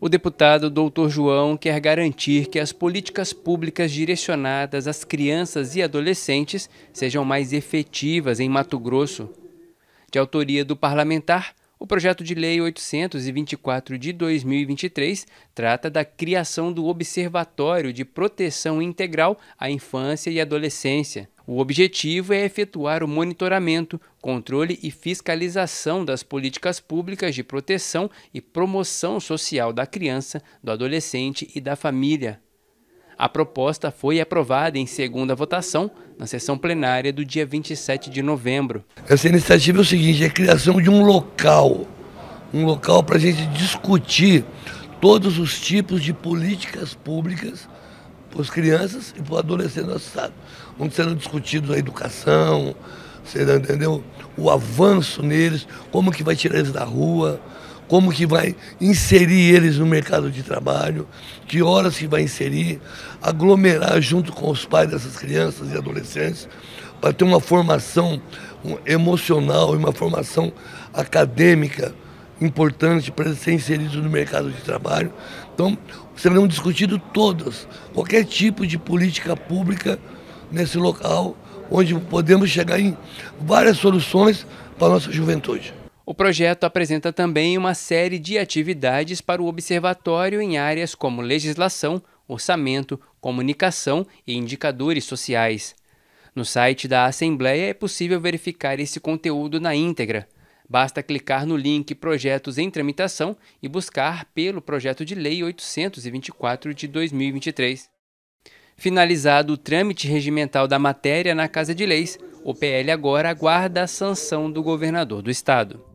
O deputado Dr. João quer garantir que as políticas públicas direcionadas às crianças e adolescentes sejam mais efetivas em Mato Grosso. De autoria do parlamentar, o projeto de lei 824 de 2023 trata da criação do Observatório de Proteção Integral à Infância e Adolescência. O objetivo é efetuar o monitoramento, controle e fiscalização das políticas públicas de proteção e promoção social da criança, do adolescente e da família. A proposta foi aprovada em segunda votação na sessão plenária do dia 27 de novembro. Essa iniciativa é o seguinte: é a criação de um local, um local para a gente discutir todos os tipos de políticas públicas para as crianças e para o adolescente do nosso estado, onde serão discutidos a educação, será, entendeu? O avanço neles, como que vai tirar eles da rua, como que vai inserir eles no mercado de trabalho, que horas que vai inserir, aglomerar junto com os pais dessas crianças e adolescentes, para ter uma formação emocional e uma formação acadêmica importante para ser inserido no mercado de trabalho. Então, serão discutido todas, qualquer tipo de política pública nesse local, onde podemos chegar em várias soluções para a nossa juventude. O projeto apresenta também uma série de atividades para o observatório em áreas como legislação, orçamento, comunicação e indicadores sociais. No site da Assembleia é possível verificar esse conteúdo na íntegra. Basta clicar no link Projetos em Tramitação e buscar pelo Projeto de Lei 824 de 2023. Finalizado o trâmite regimental da matéria na Casa de Leis, o PL agora aguarda a sanção do governador do estado.